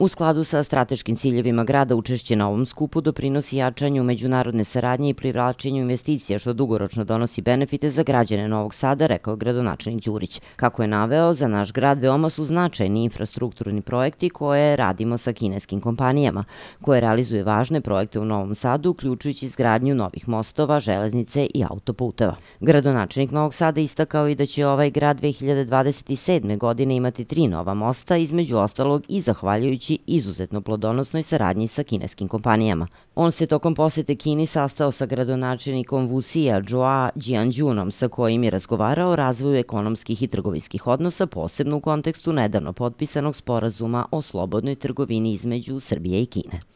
U skladu sa strateškim ciljevima grada učešće na ovom skupu doprinosi jačanju međunarodne saradnje i privlačenju investicija što dugoročno donosi benefite za građane Novog Sada, rekao gradonačelnik Đurić. Kako je naveo, za naš grad veoma su značajni infrastrukturni projekti koje radimo sa kineskim kompanijama, koje realizuje važne projekte u Novom Sadu, uključujući izgradnju novih mostova, železnice i autoputeva. Gradonačelnik Novog Sada istakao i da će ovaj grad 2027. godine imati tri nova mosta, između ostalog i zahvaljujući zahvaljujući izuzetno plodonosnoj saradnji sa kineskim kompanijama. On se tokom posete Kini sastao sa gradonačenikom Vusija Joa Jianjunom sa kojim je razgovarao o razvoju ekonomskih i trgovinskih odnosa posebno u kontekstu nedavno potpisanog sporazuma o slobodnoj trgovini između Srbije i Kine.